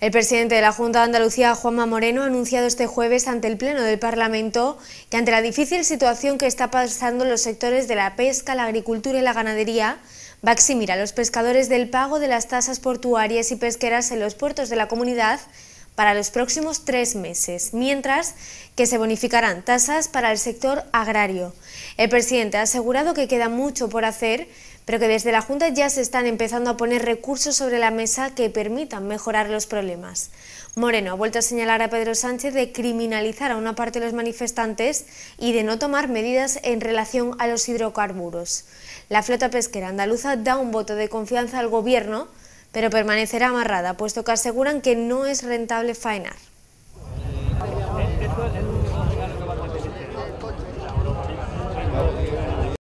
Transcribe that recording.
El presidente de la Junta de Andalucía, Juanma Moreno, ha anunciado este jueves ante el Pleno del Parlamento que ante la difícil situación que está pasando los sectores de la pesca, la agricultura y la ganadería, va a eximir a los pescadores del pago de las tasas portuarias y pesqueras en los puertos de la comunidad para los próximos tres meses, mientras que se bonificarán tasas para el sector agrario. El presidente ha asegurado que queda mucho por hacer pero que desde la Junta ya se están empezando a poner recursos sobre la mesa que permitan mejorar los problemas. Moreno ha vuelto a señalar a Pedro Sánchez de criminalizar a una parte de los manifestantes y de no tomar medidas en relación a los hidrocarburos. La flota pesquera andaluza da un voto de confianza al Gobierno, pero permanecerá amarrada, puesto que aseguran que no es rentable faenar.